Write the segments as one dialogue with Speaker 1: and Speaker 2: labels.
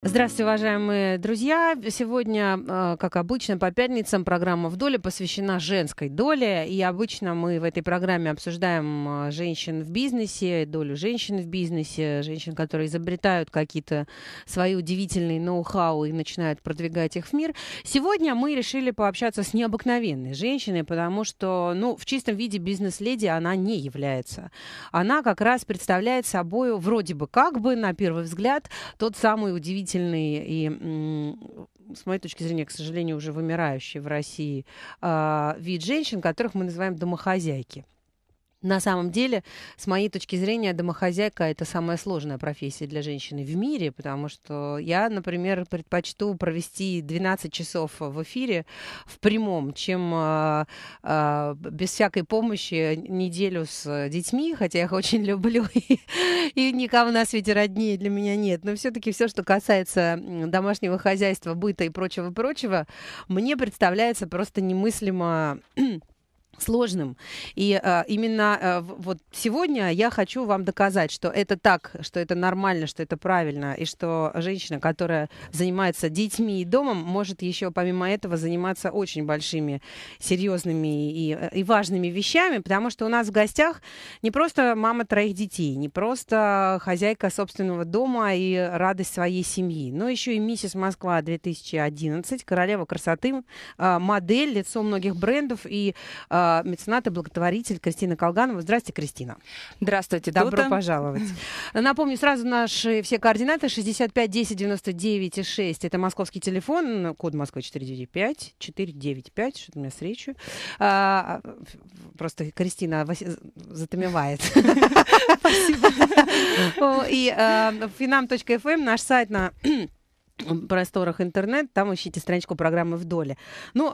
Speaker 1: Здравствуйте, уважаемые друзья. Сегодня, а, как обычно, по пятницам программа «В доле» посвящена женской доле. И обычно мы в этой программе обсуждаем а, женщин в бизнесе, долю женщин в бизнесе, женщин, которые изобретают какие-то свои удивительные ноу-хау и начинают продвигать их в мир. Сегодня мы решили пообщаться с необыкновенной женщиной, потому что ну, в чистом виде бизнес-леди она не является. Она как раз представляет собой вроде бы как бы, на первый взгляд, тот самый удивительный удивительный и с моей точки зрения, к сожалению, уже вымирающий в России а, вид женщин, которых мы называем домохозяйки. На самом деле, с моей точки зрения, домохозяйка это самая сложная профессия для женщины в мире, потому что я, например, предпочту провести 12 часов в эфире в прямом, чем э, э, без всякой помощи неделю с детьми, хотя я их очень люблю, и, и никого на свете роднее для меня нет. Но все-таки все, что касается домашнего хозяйства, быта и прочего-прочего, мне представляется просто немыслимо сложным. И э, именно э, вот сегодня я хочу вам доказать, что это так, что это нормально, что это правильно, и что женщина, которая занимается детьми и домом, может еще помимо этого заниматься очень большими, серьезными и, и важными вещами, потому что у нас в гостях не просто мама троих детей, не просто хозяйка собственного дома и радость своей семьи, но еще и миссис Москва 2011, королева красоты, э, модель, лицо многих брендов и э, э, меценат и благотворитель Кристина Колганова. Здравствуйте, Кристина. Здравствуйте, добро кто пожаловать. Напомню сразу наши все координаты 65 10 99 6. Это московский телефон, код Москвы 495 495, что-то у меня с речью. А, просто Кристина затмевает. Спасибо. И finam.fm, а, эм, наш сайт на просторах интернет, там ищите страничку программы ну, а, в доле. Ну,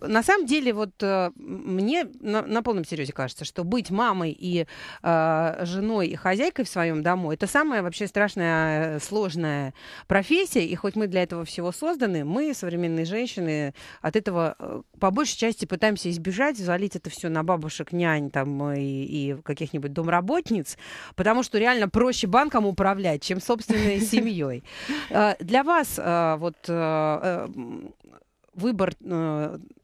Speaker 1: на самом деле, вот э, мне на, на полном серьезе кажется, что быть мамой и э, женой и хозяйкой в своем дому это самая вообще страшная, э, сложная профессия. И хоть мы для этого всего созданы, мы, современные женщины, от этого э, по большей части пытаемся избежать, залить это все на бабушек, нянь там, и, и каких-нибудь домработниц, потому что реально проще банком управлять, чем собственной семьей. Для вас раз э, вот э, э, выбор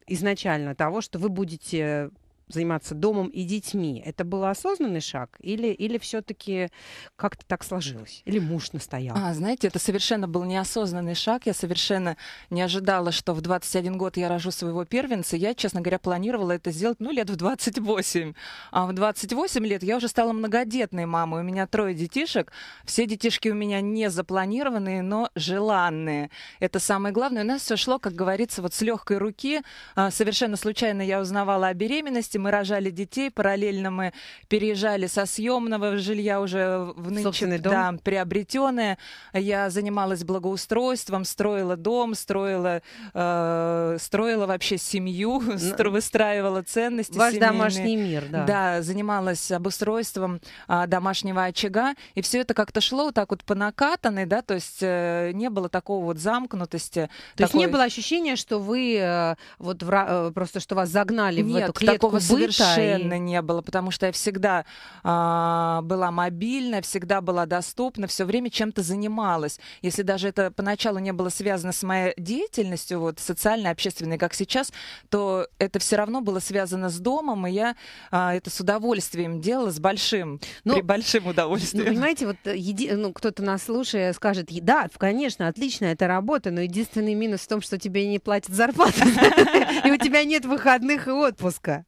Speaker 1: изначально того, что вы будете заниматься домом и детьми, это был осознанный шаг или, или все-таки как-то так сложилось? Или муж настоял?
Speaker 2: А, знаете, это совершенно был неосознанный шаг. Я совершенно не ожидала, что в 21 год я рожу своего первенца. Я, честно говоря, планировала это сделать, ну, лет в 28. А в 28 лет я уже стала многодетной мамой. У меня трое детишек. Все детишки у меня не запланированные, но желанные. Это самое главное. У нас все шло, как говорится, вот с легкой руки. А, совершенно случайно я узнавала о беременности мы рожали детей, параллельно мы переезжали со съемного жилья уже в нынче, да, приобретенное. Я занималась благоустройством, строила дом, строила, э, строила вообще семью, Но... Ну, выстраивала ценности. Ваш семейные. домашний мир, да. Да, занималась обустройством э, домашнего очага, и все это как-то шло вот так вот по накатанной, да, то есть э, не было такого вот замкнутости. То такой... есть не было ощущения, что вы э, вот в, э, просто что вас загнали Нет, в эту клетку такого Совершенно и... не было, потому что я всегда а, была мобильна, всегда была доступна, все время чем-то занималась. Если даже это поначалу не было связано с моей деятельностью, вот социальной, общественной, как сейчас, то это все равно было связано с домом, и я а, это с удовольствием делала, с большим, ну, при большим удовольствием. Ну,
Speaker 1: понимаете, вот э, еди... ну, кто-то нас слушая скажет, да, конечно, отлично, это работа, но единственный минус в том, что тебе не платят зарплату, и у тебя нет
Speaker 2: выходных и отпуска.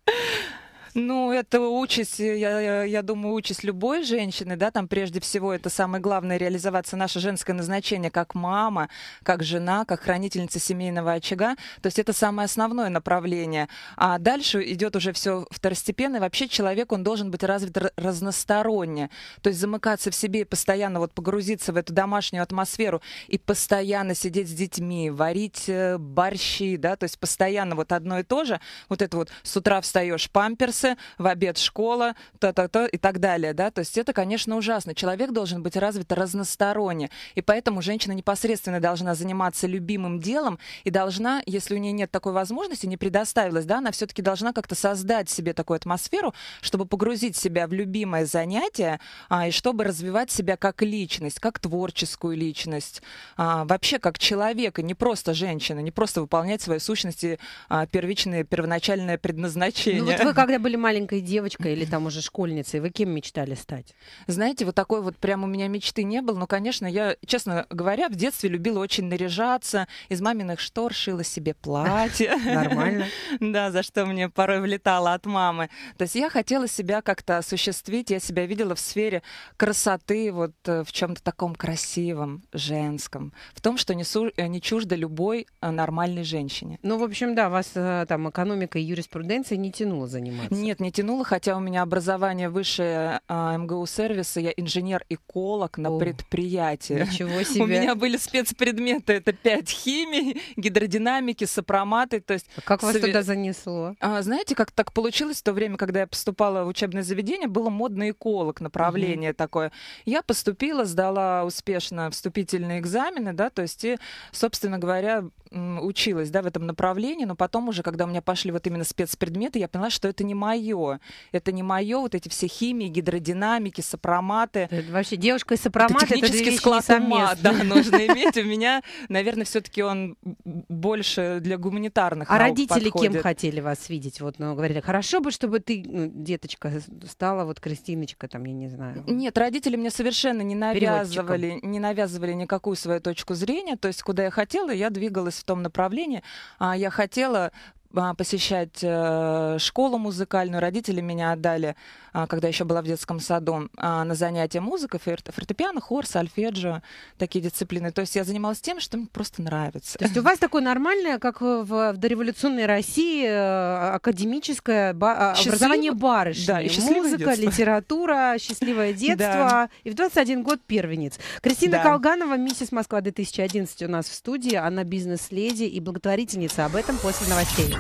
Speaker 2: Ну, это участь, э, я, я думаю, участь любой женщины, да, там прежде всего это самое главное реализоваться наше женское назначение как мама, как жена, как хранительница семейного очага. То есть это самое основное направление. А дальше идет уже все второстепенно. И вообще человек, он должен быть развит разносторонне. То есть замыкаться в себе и постоянно вот погрузиться в эту домашнюю атмосферу и постоянно сидеть с детьми, варить э, борщи, да, то есть постоянно вот одно и то же. Вот это вот с утра встаешь памперс, курсы, в обед школа, то-то-то и так далее, да, то есть это, конечно, ужасно. Человек должен быть развит разносторонне, и поэтому женщина непосредственно должна заниматься любимым делом и должна, если у нее нет такой возможности, не предоставилась, да, она все-таки должна как-то создать себе такую атмосферу, чтобы погрузить себя в любимое занятие а, и чтобы развивать себя как личность, как творческую личность, а, вообще как человека, не просто женщина, не просто выполнять свои сущности а, первичное, первоначальное предназначение. Ну вот вы когда были были маленькой девочкой или там уже школьницей, вы кем мечтали стать? Знаете, вот такой вот прям у меня мечты не было, но, конечно, я, честно говоря, в детстве любила очень наряжаться, из маминых штор шила себе платье. Нормально. Да, за что мне порой влетало от мамы. То есть я хотела себя как-то осуществить, я себя видела в сфере красоты, вот э, в чем-то таком красивом, женском, в том, что несу, э, не чуждо любой э, нормальной женщине. Ну, в общем, да, вас там экономика и юриспруденция не тянула заниматься. Нет, не тянуло, хотя у меня образование высшее а, МГУ сервиса, я инженер-эколог на О, предприятии. Ничего себе. У меня были спецпредметы, это 5 химий, гидродинамики, сопроматы. То есть а как св... вас туда занесло? А, знаете, как так получилось в то время, когда я поступала в учебное заведение, было модный эколог, направление угу. такое. Я поступила, сдала успешно вступительные экзамены, да, то есть и, собственно говоря, училась, да, в этом направлении, но потом уже, когда у меня пошли вот именно спецпредметы, я поняла, что это не мое мое. Это не мое, вот эти все химии, гидродинамики, сопроматы. Это вообще девушка и сопромат это технический это склад ума, да, нужно иметь. У меня, наверное, все-таки он больше для гуманитарных А родители кем хотели вас
Speaker 1: видеть? Вот, ну, говорили, хорошо бы, чтобы ты, ну, деточка, стала вот Кристиночка, там, я не знаю.
Speaker 2: Нет, родители мне совершенно не навязывали, не навязывали никакую свою точку зрения. То есть, куда я хотела, я двигалась в том направлении. А я хотела а, посещать э, школу музыкальную. Родители меня отдали а, когда еще была в детском саду, а, на занятия музыка, фортепиано, хор, сольфеджио, такие дисциплины. То есть я занималась тем, что мне просто нравится. То есть у
Speaker 1: вас такое нормальное, как в дореволюционной России, э, академическое ба- а, образование барышни. Да, и Музыка, детство. литература, счастливое детство. И в 21 год первенец. Кристина Колганова, миссис Москва 2011 у нас в студии. Она бизнес-леди и благотворительница. Об этом после новостей.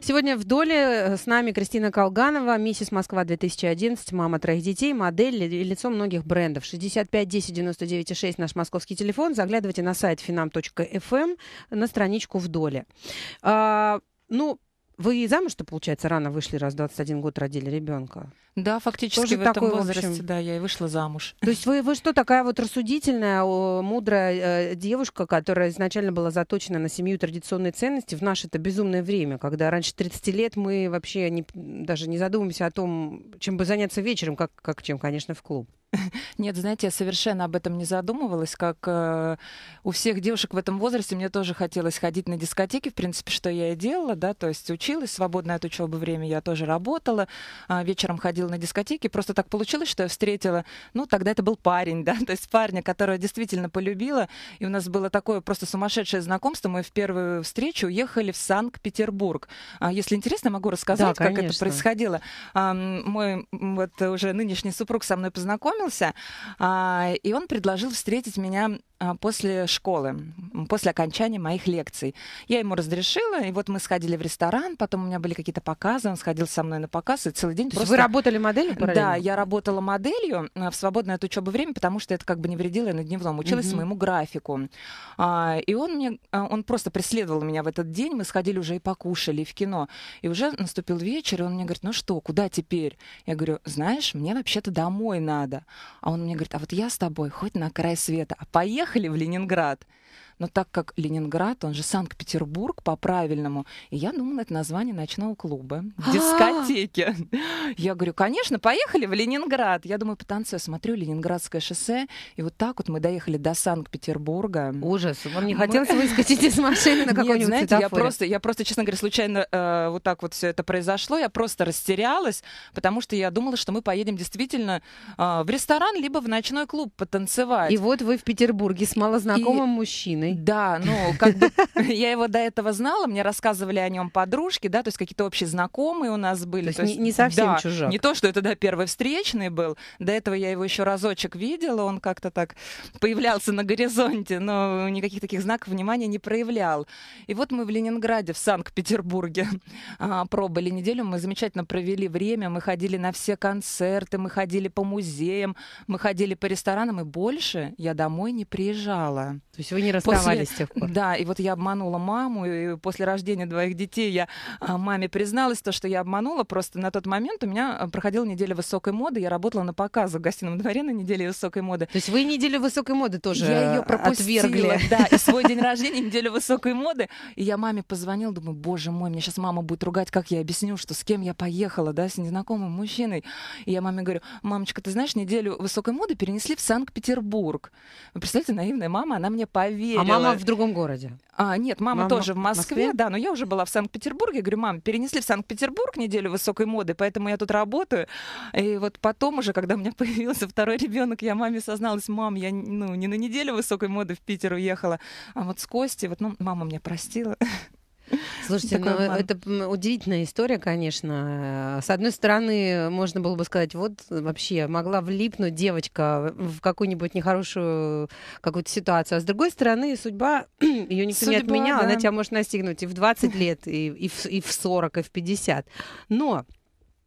Speaker 1: Сегодня в доле э, с нами Кристина Колганова, миссис Москва 2011. 11, мама троих детей, модель и лицо многих брендов. 65 10 99 6 наш московский телефон. Заглядывайте на сайт finam.fm эм, на страничку в доле. А, ну, вы замуж-то, получается, рано вышли, раз 21 год родили ребенка.
Speaker 2: Да, фактически Тоже в этом возрасте, в общем... да, я и вышла замуж.
Speaker 1: То есть вы, вы что, такая вот рассудительная, мудрая э, девушка, которая изначально была заточена на семью и традиционные ценности в наше это безумное время, когда раньше 30 лет мы вообще не, даже не задумываемся о том, чем бы заняться вечером, как, как чем, конечно, в клуб.
Speaker 2: Нет, знаете, я совершенно об этом не задумывалась, как э, у всех девушек в этом возрасте мне тоже хотелось ходить на дискотеки, в принципе, что я и делала, да, то есть уч училась, свободное от учебы время я тоже работала, а, вечером ходила на дискотеки. Просто так получилось, что я встретила, ну, тогда это был парень, да, то есть парня, которого действительно полюбила. И у нас было такое просто сумасшедшее знакомство. Мы в первую встречу уехали в Санкт-Петербург. А, если интересно, могу рассказать, да, как это происходило. Мой вот уже нынешний супруг со мной познакомился, а, и он предложил встретить меня а, после школы, после окончания моих лекций. Я ему разрешила, и вот мы сходили в ресторан, потом у меня были какие-то показы, он сходил со мной на показ, и целый день То просто... вы работали
Speaker 1: моделью параллельно? Да, я
Speaker 2: работала моделью а, в свободное от учебы время, потому что это как бы не вредило, я на дневном училась угу. моему графику. А, и он, мне, он просто преследовал меня в этот день, мы сходили уже и покушали, и в кино. И уже наступил вечер, и он мне говорит, ну что, куда теперь? Я говорю, знаешь, мне вообще-то домой надо. А он мне говорит, а вот я с тобой хоть на край света, а поехали переехали в Ленинград, но так как Ленинград, он же Санкт-Петербург по-правильному, и я думала, это название ночного клуба, а! дискотеки. Я говорю, конечно, поехали в Ленинград. Я думаю, по танцу смотрю Ленинградское шоссе, и вот так вот мы доехали до Санкт-Петербурга. Ужас, вам не хотелось выскочить из машины на какой-нибудь знаете, я просто, я просто, честно говоря, случайно э, вот так вот все это произошло, я просто растерялась, потому что я думала, что мы поедем действительно а, в ресторан, либо в ночной клуб потанцевать. И
Speaker 1: вот вы в Петербурге с малознакомым мужчиной Сильный.
Speaker 2: Да, ну, как бы я его до этого знала, мне рассказывали о нем подружки, да, то есть какие-то общие знакомые у нас были. То есть не совсем чужой, Не то, что это, да, первый встречный был. До этого я его еще разочек видела, он как-то так появлялся на горизонте, но никаких таких знаков внимания не проявлял. И вот мы в Ленинграде, в Санкт-Петербурге а, пробыли неделю, мы замечательно провели время, мы ходили на все концерты, мы ходили по музеям, мы ходили по ресторанам, и больше я домой не приезжала. То есть вы не расставались после... с тех пор. Да, и вот я обманула маму, и после рождения двоих детей я а, маме призналась, то, что я обманула, просто на тот момент у меня а, проходила неделя высокой моды, я работала на показах в гостином дворе на неделе высокой моды. То есть вы неделю высокой моды тоже я ее пропустила, э, отвергли. Да, и свой день рождения, неделю высокой моды. И я маме позвонила, думаю, боже мой, мне сейчас мама будет ругать, как я объясню, что с кем я поехала, да, с незнакомым мужчиной. И я маме говорю, мамочка, ты знаешь, неделю высокой моды перенесли в Санкт-Петербург. Вы представляете, наивная мама, она мне поверила. А мама в другом городе? А, нет, мама, мама тоже в Москве, Москве, да, но я уже была в Санкт-Петербурге. Говорю, мам, перенесли в Санкт-Петербург неделю высокой моды, поэтому я тут работаю. И вот потом уже, когда у меня появился второй ребенок, я маме созналась, мам, я ну, не на неделю высокой моды в Питер уехала, а вот с Костей, вот, ну, мама меня простила.
Speaker 1: Слушайте, ну, это удивительная история, конечно. С одной стороны, можно было бы сказать, вот вообще могла влипнуть девочка в какую-нибудь нехорошую какую-то ситуацию, а с другой стороны, судьба ее никто судьба, не отменял, да. она тебя может настигнуть и в 20 лет, и, и, в, и в 40, и в 50. Но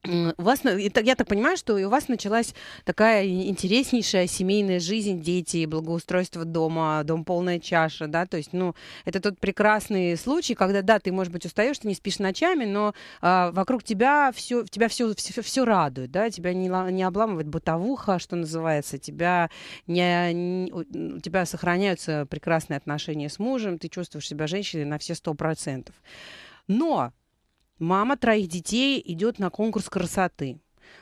Speaker 1: у вас, я так понимаю, что у вас началась такая интереснейшая семейная жизнь, дети, благоустройство дома, дом полная чаша, да, то есть, ну, это тот прекрасный случай, когда, да, ты, может быть, устаешь, ты не спишь ночами, но а, вокруг тебя все, тебя все, все, все радует, да, тебя не, не обламывает бытовуха, что называется, тебя не, не, у тебя сохраняются прекрасные отношения с мужем, ты чувствуешь себя женщиной на все сто процентов. Но мама троих детей идет на конкурс красоты.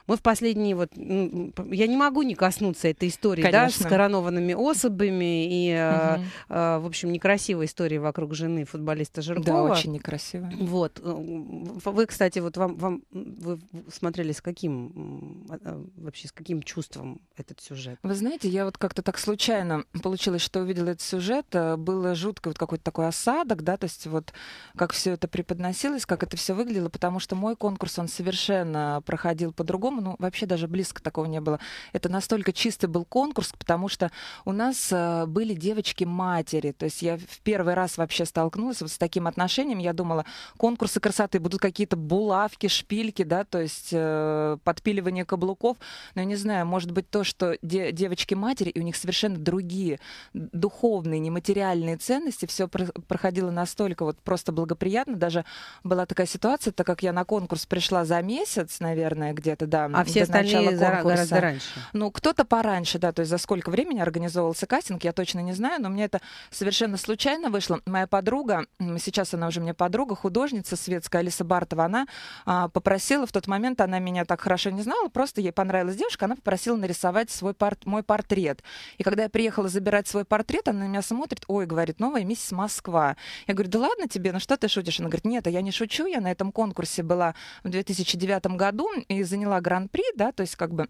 Speaker 1: Мы в последние вот... Я не могу не коснуться этой истории, Конечно. да, с коронованными особами и, угу. э, в общем, некрасивой истории вокруг жены футболиста Жиркова. Да, очень некрасиво. Вот. Э, вы, кстати, вот вам, вам вы смотрели с каким а, а, вообще, с каким чувством этот сюжет?
Speaker 2: Вы знаете, я вот как-то так случайно получилось, что увидела этот сюжет. Э, было жутко вот какой-то такой осадок, да, то есть вот как все это преподносилось, как это все выглядело, потому что мой конкурс, он совершенно проходил по другому по-другому, ну, вообще даже близко такого не было. Это настолько чистый был конкурс, потому что у нас э, были девочки-матери, то есть я в первый раз вообще столкнулась вот с таким отношением, я думала, конкурсы красоты будут какие-то булавки, шпильки, да, то есть э, подпиливание каблуков, но я не знаю, может быть то, что де- девочки-матери, и у них совершенно другие духовные, нематериальные ценности, все про- проходило настолько вот просто благоприятно, даже была такая ситуация, так как я на конкурс пришла за месяц, наверное, где-то года, да. А все остальные гораздо раньше. Ну, кто-то пораньше, да, то есть за сколько времени организовывался кастинг, я точно не знаю, но мне это совершенно случайно вышло. Моя подруга, сейчас она уже мне подруга, художница светская Алиса Бартова, она а, попросила в тот момент, она меня так хорошо не знала, просто ей понравилась девушка, она попросила нарисовать свой пор мой портрет. И когда я приехала забирать свой портрет, она на меня смотрит, ой, говорит, новая миссис Москва. Я говорю, да ладно тебе, ну что ты шутишь? Она говорит, нет, а я не шучу, я на этом конкурсе была в 2009 году и заняла гран-при, да, то есть как бы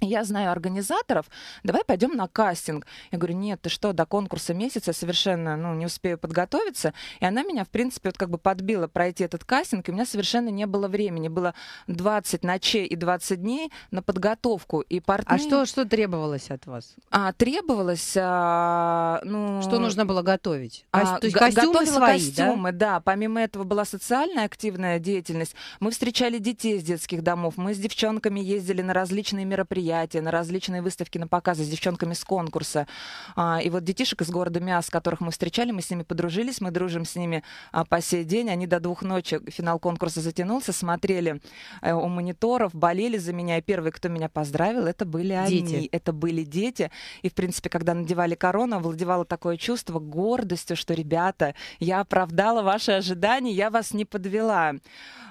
Speaker 2: я знаю организаторов, давай пойдем на кастинг. Я говорю, нет, ты что, до конкурса месяца совершенно ну, не успею подготовиться. И она меня, в принципе, вот как бы подбила пройти этот кастинг, и у меня совершенно не было времени. Было 20 ночей и 20 дней на подготовку. И партнер... А что, что требовалось от вас? А, требовалось... А, ну... Что нужно было готовить? А, Кос... А, То есть костюмы свои, костюмы, да? да. Помимо этого была социальная активная деятельность. Мы встречали детей из детских домов, мы с девчонками ездили на различные мероприятия мероприятия, на различные выставки, на показы с девчонками с конкурса. А, и вот детишек из города Мяс, которых мы встречали, мы с ними подружились, мы дружим с ними а, по сей день. Они до двух ночи, финал конкурса затянулся, смотрели э, у мониторов, болели за меня. И первые, кто меня поздравил, это были они. Это были дети. И, в принципе, когда надевали корону, владевало такое чувство гордостью, что, ребята, я оправдала ваши ожидания, я вас не подвела.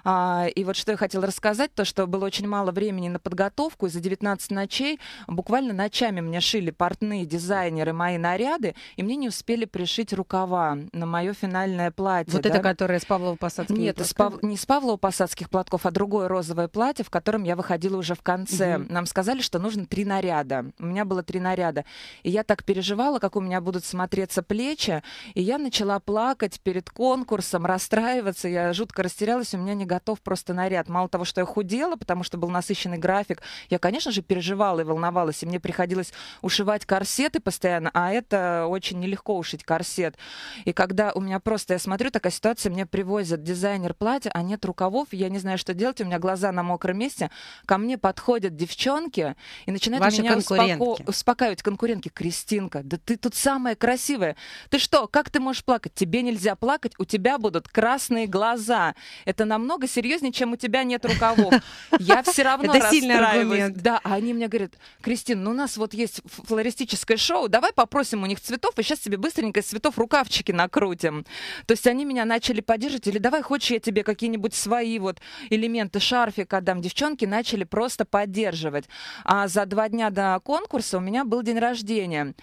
Speaker 2: А, и вот что я хотела рассказать, то, что было очень мало времени на подготовку, и за 19 30 ночей. Буквально ночами мне шили портные дизайнеры мои наряды, и мне не успели пришить рукава на мое финальное платье. Вот да? это, которое с Павлова-Посадских Нет, из Пав... не с Павлова-Посадских платков, а другое розовое платье, в котором я выходила уже в конце. Угу. Нам сказали, что нужно три наряда. У меня было три наряда. И я так переживала, как у меня будут смотреться плечи, и я начала плакать перед конкурсом, расстраиваться. Я жутко растерялась, у меня не готов просто наряд. Мало того, что я худела, потому что был насыщенный график, я, конечно же, переживала переживала и волновалась, и мне приходилось ушивать корсеты постоянно, а это очень нелегко ушить корсет. И когда у меня просто, я смотрю, такая ситуация, мне привозят дизайнер платья, а нет рукавов, я не знаю, что делать, у меня глаза на мокром месте, ко мне подходят девчонки и начинают Ваши меня успоко... успокаивать конкурентки. Кристинка, да ты тут самая красивая. Ты что, как ты можешь плакать? Тебе нельзя плакать, у тебя будут красные глаза. Это намного серьезнее, чем у тебя нет рукавов. Я все равно расстраиваюсь. Да, они они мне говорят, Кристина, ну у нас вот есть флористическое шоу, давай попросим у них цветов, и сейчас тебе быстренько из цветов рукавчики накрутим. То есть они меня начали поддерживать, или давай хочешь я тебе какие-нибудь свои вот элементы шарфик отдам. Девчонки начали просто поддерживать. А за два дня до конкурса у меня был день рождения.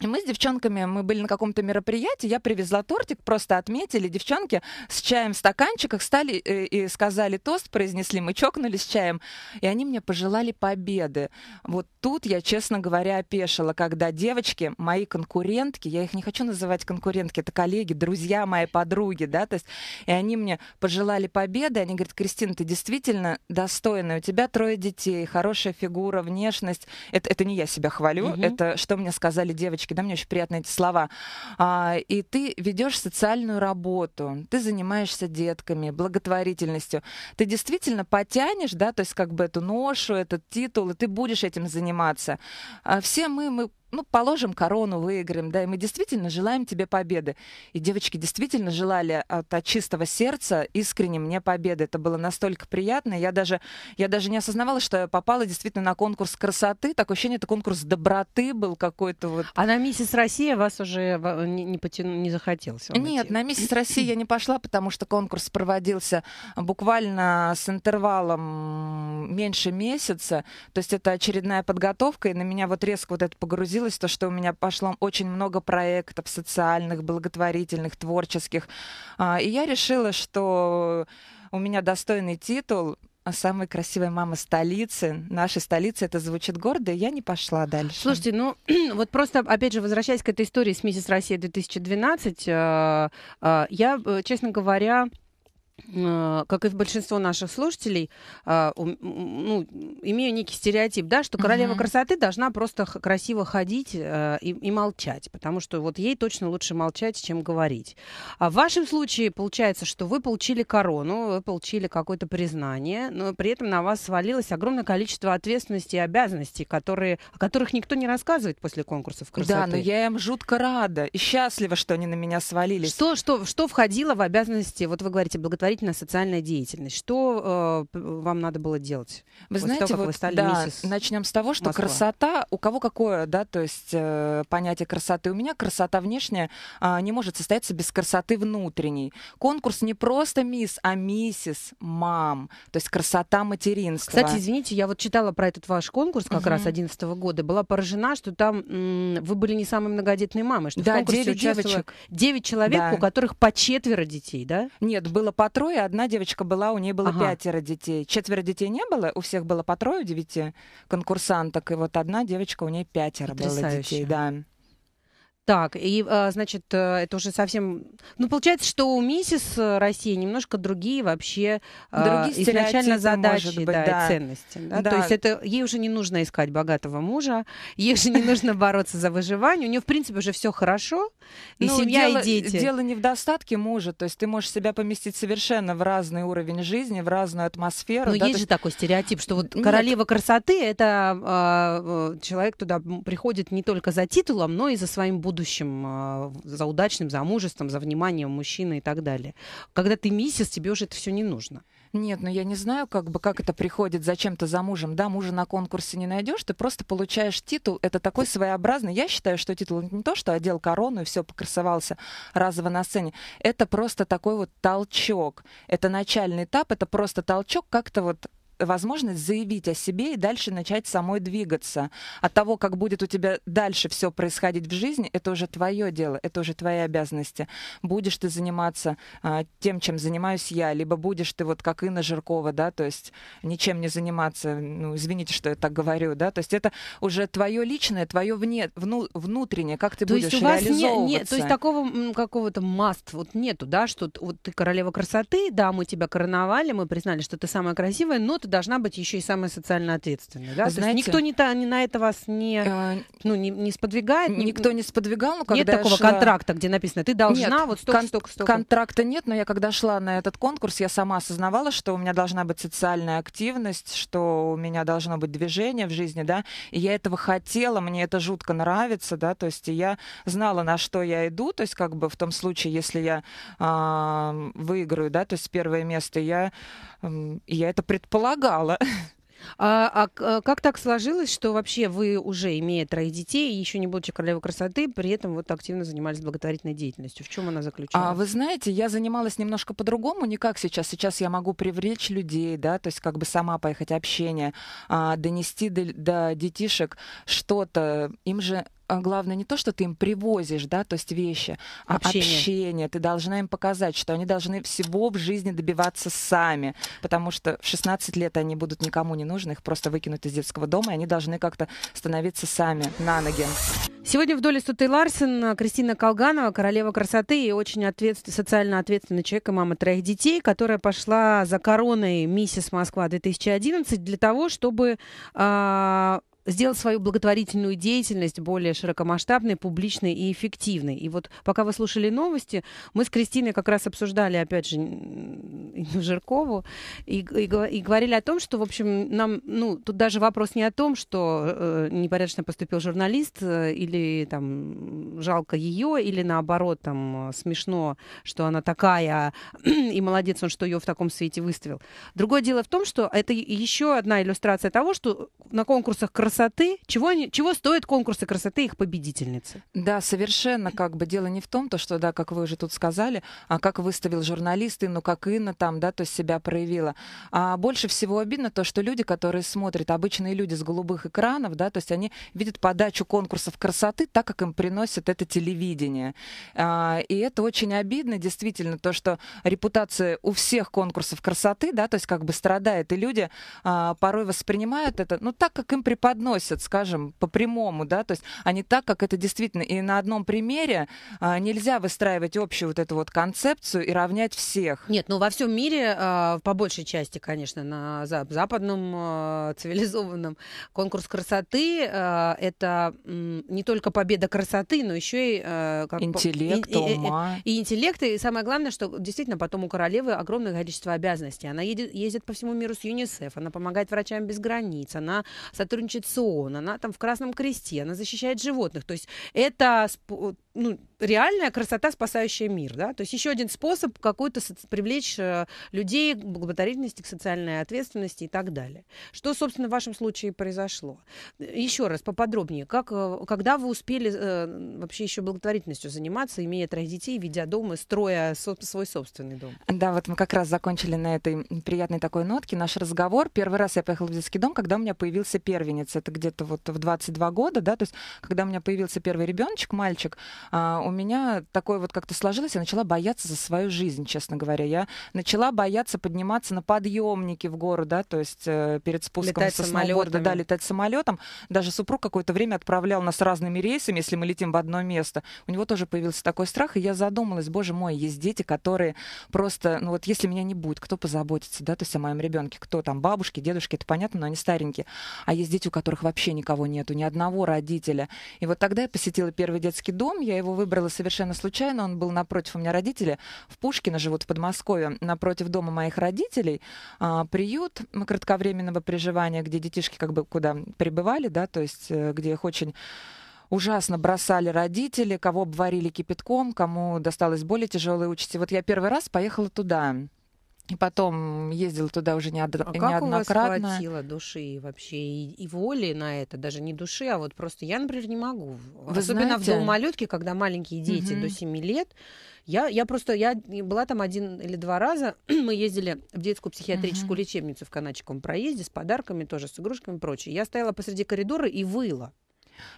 Speaker 2: И мы с девчонками, мы были на каком-то мероприятии, я привезла тортик, просто отметили, девчонки с чаем в стаканчиках стали э, и сказали тост, произнесли, мы чокнулись чаем, и они мне пожелали победы. Вот тут я, честно говоря, опешила, когда девочки, мои конкурентки, я их не хочу называть конкурентки, это коллеги, друзья мои, подруги, да, то есть, и они мне пожелали победы, они говорят, Кристина, ты действительно достойная, у тебя трое детей, хорошая фигура, внешность, это, это не я себя хвалю, угу. это что мне сказали девочки, девочки, да, мне очень приятны эти слова. А, и ты ведешь социальную работу, ты занимаешься детками, благотворительностью. Ты действительно потянешь, да, то есть как бы эту ношу, этот титул, и ты будешь этим заниматься. А все мы, мы ну, положим, корону выиграем, да, и мы действительно желаем тебе победы. И девочки действительно желали от, от чистого сердца искренне мне победы. Это было настолько приятно. Я даже, я даже не осознавала, что я попала действительно на конкурс красоты. Такое ощущение, это конкурс доброты был какой-то вот. А на «Миссис Россия» вас уже э, не, не,
Speaker 1: потяну, не захотелось?
Speaker 2: Нет, идти. на «Миссис Россия» я не пошла, потому что конкурс проводился буквально с интервалом меньше месяца. То есть это очередная подготовка, и на меня вот резко вот это погрузило получилось, то, что у меня пошло очень много проектов социальных, благотворительных, творческих. А, и я решила, что у меня достойный титул самой красивой мама столицы, нашей столицы, это звучит гордо, и я не пошла дальше. Слушайте, ну вот просто, опять же, возвращаясь к этой истории с «Миссис Россия
Speaker 1: 2012», э, э, я, э, честно говоря, Э, как и большинство наших слушателей, а, ну, имею некий стереотип, да, что королева mm-hmm. красоты должна просто красиво ходить э, и, и молчать, потому что вот ей точно лучше молчать, чем говорить. А в вашем случае получается, что вы получили корону, вы получили какое-то признание, но при этом на вас свалилось огромное количество ответственностей и обязанностей, которые, о которых никто не рассказывает после конкурсов красоты. Да, но я им жутко рада и счастлива, что они на меня свалились. Что, что, что входило в обязанности, вот вы говорите, благотворительность благотворительная социальная деятельность.
Speaker 2: Что э, вам надо было делать? Вы после знаете, того, вот, вы стали да, миссис начнем с того, что Москва. красота, у кого какое, да, то есть э, понятие красоты. У меня красота внешняя э, не может состояться без красоты внутренней. Конкурс не просто мисс, а миссис, мам, то есть красота материнства. Кстати, извините, я вот читала про этот ваш конкурс как угу. раз
Speaker 1: 2011 года, была поражена, что там м- вы были не самой многодетной мамой, что да, в конкурсе девочек.
Speaker 2: 9 человек, да. у которых по четверо детей, да? Нет, было по трое, одна девочка была, у ней было ага. пятеро детей. Четверо детей не было, у всех было по трое, девяти конкурсанток, и вот одна девочка, у ней пятеро Потрясающе. было детей, да. Так, и, а, значит,
Speaker 1: э, это уже совсем... Ну, получается, что у миссис э, России немножко другие вообще а, другие изначально задачи быть, да, да. и ценности. Да? Да. То есть это ей уже не нужно искать богатого мужа, ей уже не нужно бороться за выживание, у нее, в принципе, уже все хорошо, и ну, семья, дело, и дети. Дело
Speaker 2: не в достатке мужа, то есть ты можешь себя поместить совершенно в разный уровень жизни, в разную атмосферу. Но да, есть то, же такой стереотип, что вот нет. королева
Speaker 1: красоты — это а, э, человек туда приходит не только за титулом, но и за своим будущим будущем, а, за удачным
Speaker 2: замужеством, за вниманием мужчины и так далее. Когда ты миссис, тебе уже это все не нужно. Нет, ну я не знаю, как бы как это приходит, зачем то за мужем. Да, мужа на конкурсе не найдешь, ты просто получаешь титул. Это такой своеобразный. Я считаю, что титул не то, что одел корону и все покрасовался разово на сцене. Это просто такой вот толчок. Это начальный этап, это просто толчок как-то вот возможность заявить о себе и дальше начать самой двигаться. От того, как будет у тебя дальше все происходить в жизни, это уже твое дело, это уже твои обязанности. Будешь ты заниматься а, тем, чем занимаюсь я, либо будешь ты вот как Инна Жиркова, да, то есть ничем не заниматься, ну, извините, что я так говорю, да, то есть это уже твое личное, твое вне, вну, внутреннее, как ты то будешь есть у вас реализовываться. Не, не, то есть
Speaker 1: такого какого-то маст вот нету, да, что вот ты королева красоты, да, мы тебя короновали, мы признали, что ты самая красивая, но работы должна быть еще и самая социально ответственная. Да? Знаете, никто не, та, не на
Speaker 2: это вас не, э, ну, не, не сподвигает. Никто не сподвигал, но когда Нет такого шла... контракта,
Speaker 1: где написано, ты должна нет, вот столько, кон- столько, столько.
Speaker 2: Контракта нет, но я когда шла на этот конкурс, я сама осознавала, что у меня должна быть социальная активность, что у меня должно быть движение в жизни, да, и я этого хотела, мне это жутко нравится, да, то есть я знала, на что я иду, то есть как бы в том случае, если я э, выиграю, да, то есть первое место, я, э, я это предполагаю помогала. А, а э, как так сложилось, что вообще
Speaker 1: вы уже, имея троих детей еще не будучи королевой красоты, при этом вот активно занимались благотворительной деятельностью? В чем она заключалась?
Speaker 2: А вы знаете, я занималась немножко по-другому, не как сейчас. Сейчас я могу привлечь людей, да, то есть как бы сама поехать общение, а, донести до, до детишек что-то. Им же а, главное не то, что ты им привозишь, да, то есть вещи, а общение. общение. Ты должна им показать, что они должны всего в жизни добиваться сами, потому что в 16 лет они будут никому не нужны, их просто выкинут из детского дома, и они должны как-то становиться сами на ноги. Сегодня в доле Суты Ларсен а, Кристина Колганова, королева
Speaker 1: красоты и очень ответствен, социально ответственный человек и мама троих детей, которая пошла за короной миссис Москва 2011 для того, чтобы э, сделать свою благотворительную деятельность более широкомасштабной, публичной и эффективной. И вот пока вы слушали новости, мы с Кристиной как раз обсуждали, опять же, Жиркову, и, и, и говорили о том, что, в общем, нам, ну, тут даже вопрос не о том, что э, непорядочно поступил журналист, э, или там жалко ее, или наоборот, там э, смешно, что она такая, и молодец он, что ее в таком свете выставил. Другое дело в том, что это еще одна иллюстрация того, что на конкурсах красоты красоты,
Speaker 2: чего, они, чего стоят конкурсы красоты их победительницы? Да, совершенно как бы дело не в том, то, что, да, как вы уже тут сказали, а как выставил журналист Инну, как Инна там, да, то есть себя проявила. А больше всего обидно то, что люди, которые смотрят, обычные люди с голубых экранов, да, то есть они видят подачу конкурсов красоты так, как им приносит это телевидение. А, и это очень обидно, действительно, то, что репутация у всех конкурсов красоты, да, то есть как бы страдает, и люди а, порой воспринимают это, ну, так, как им преподносят относят, скажем, по-прямому, да, то есть они так, как это действительно. И на одном примере а, нельзя выстраивать общую вот эту вот концепцию и равнять всех. Нет, ну во всем мире, а, по большей
Speaker 1: части, конечно, на западном а, цивилизованном конкурс красоты а, это м, не только победа красоты, но еще и... А, как, интеллект, и, ума. И, и, и интеллект, и самое главное, что действительно потом у королевы огромное количество обязанностей. Она едет, ездит по всему миру с ЮНИСЕФ, она помогает врачам без границ, она сотрудничает с ООН, она там в Красном Кресте, она защищает животных. То есть это ну, реальная красота, спасающая мир. Да? То есть еще один способ какой-то привлечь э, людей к благотворительности, к социальной ответственности и так далее. Что, собственно, в вашем случае произошло? Еще раз поподробнее. Как, э, когда вы успели э, вообще еще благотворительностью заниматься, имея троих детей, ведя дом и строя со- свой собственный дом?
Speaker 2: Да, вот мы как раз закончили на этой приятной такой нотке наш разговор. Первый раз я поехала в детский дом, когда у меня появился первенец это где-то вот в 22 года, да, то есть когда у меня появился первый ребеночек, мальчик, а, у меня такое вот как-то сложилось, я начала бояться за свою жизнь, честно говоря. Я начала бояться подниматься на подъемники в гору, да, то есть э, перед спуском летать со сноуборда, да, летать самолетом. Даже супруг какое-то время отправлял нас разными рейсами, если мы летим в одно место. У него тоже появился такой страх, и я задумалась, боже мой, есть дети, которые просто, ну вот если меня не будет, кто позаботится, да, то есть о моем ребенке, кто там, бабушки, дедушки, это понятно, но они старенькие. А есть дети, у которых которых вообще никого нету, ни одного родителя. И вот тогда я посетила первый детский дом, я его выбрала совершенно случайно, он был напротив у меня родители, в Пушкино живут в Подмосковье, напротив дома моих родителей, а, приют кратковременного приживания, где детишки как бы куда прибывали, да, то есть э, где их очень ужасно бросали родители, кого обварили кипятком, кому досталось более тяжелые участи. Вот я первый раз поехала туда. И потом ездила туда уже неодно- а как у вас хватило
Speaker 1: души вообще и, и воли на это, даже не души, а вот просто я, например, не могу. Вы Особенно знаете... в домолетке, когда маленькие дети угу. до 7 лет. Я, я просто я была там один или два раза. Мы ездили в детскую психиатрическую угу. лечебницу в Каначковом проезде с подарками тоже, с игрушками и прочее. Я стояла посреди коридора и выла.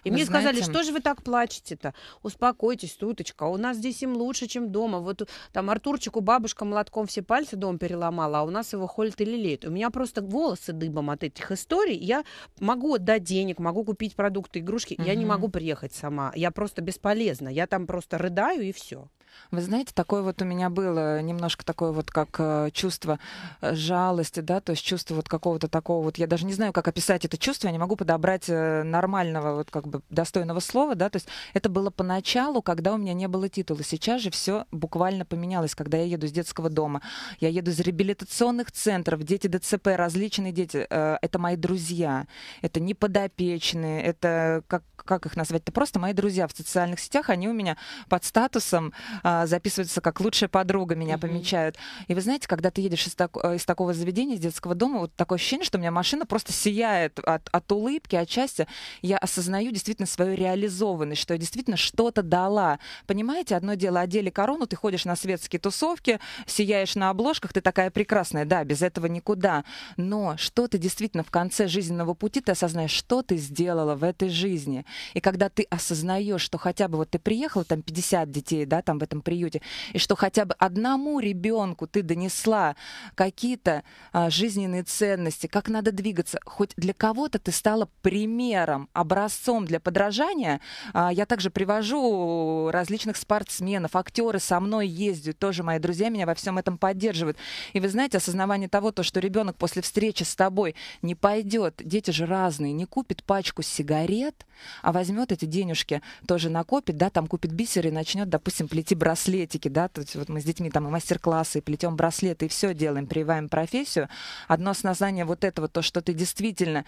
Speaker 1: И вы мне знаете... сказали, что же вы так плачете-то? Успокойтесь, туточка, у нас здесь им лучше, чем дома. Вот там Артурчику бабушка молотком все пальцы дом переломала, а у нас его холит и лелеет. У меня просто волосы дыбом от этих историй. Я могу отдать денег, могу купить продукты, игрушки, угу. я не могу приехать сама. Я просто бесполезна. Я там просто рыдаю и все.
Speaker 2: Вы знаете, такое вот у меня было немножко такое вот как э, чувство э, жалости, да, то есть чувство вот какого-то такого вот, я даже не знаю, как описать это чувство, я не могу подобрать э, нормального, вот как бы достойного слова, да, то есть это было поначалу, когда у меня не было титула. Сейчас же все буквально поменялось, когда я еду из детского дома, я еду из реабилитационных центров, дети ДЦП, различные дети, это мои друзья, это не подопечные, это как как их назвать, это просто мои друзья в социальных сетях, они у меня под статусом а, записываются как лучшая подруга, меня mm-hmm. помечают. И вы знаете, когда ты едешь из, так, э, из такого заведения, из детского дома, вот такое ощущение, что у меня машина просто сияет от, от улыбки, от счастья. Я осознаю действительно свою реализованность, что я действительно что-то дала. Понимаете, одно дело одели корону, ты ходишь на светские тусовки, сияешь на обложках, ты такая прекрасная, да, без этого никуда. Но что ты действительно в конце жизненного пути, ты осознаешь, что ты сделала в этой жизни. И когда ты осознаешь, что хотя бы вот ты приехала, там 50 детей, да, там в этом приюте, и что хотя бы одному ребенку ты донесла какие-то а, жизненные ценности, как надо двигаться, хоть для кого-то ты стала примером, образцом для подражания. А, я также привожу различных спортсменов, актеры со мной ездят, тоже мои друзья меня во всем этом поддерживают. И вы знаете, осознавание того, то, что ребенок после встречи с тобой не пойдет, дети же разные, не купит пачку сигарет, а возьмет эти денежки, тоже накопит, да, там купит бисер и начнет, допустим, плети браслетики, да, то есть вот мы с детьми там и мастер-классы, и плетем браслеты, и все делаем, прививаем профессию. Одно осознание вот этого, то, что ты действительно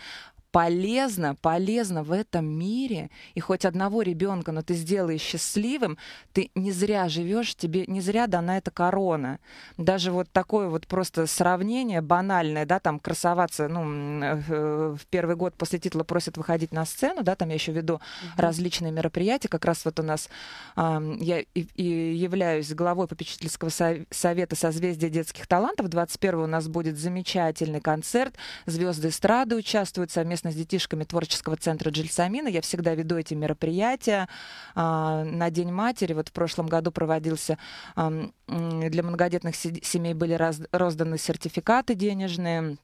Speaker 2: полезно, полезно в этом мире, и хоть одного ребенка, но ты сделаешь счастливым, ты не зря живешь, тебе не зря дана эта корона. Даже вот такое вот просто сравнение банальное, да, там красоваться, ну, э, в первый год после титула просят выходить на сцену, да, там я еще веду mm-hmm. различные мероприятия, как раз вот у нас э, я и, и являюсь главой попечительского совета созвездия детских талантов, 21 у нас будет замечательный концерт, звезды эстрады участвуют совместно совместно с детишками творческого центра Джельсамина. Я всегда веду эти мероприятия. А, на День матери, вот в прошлом году проводился, для многодетных семей были раз разданы сертификаты денежные.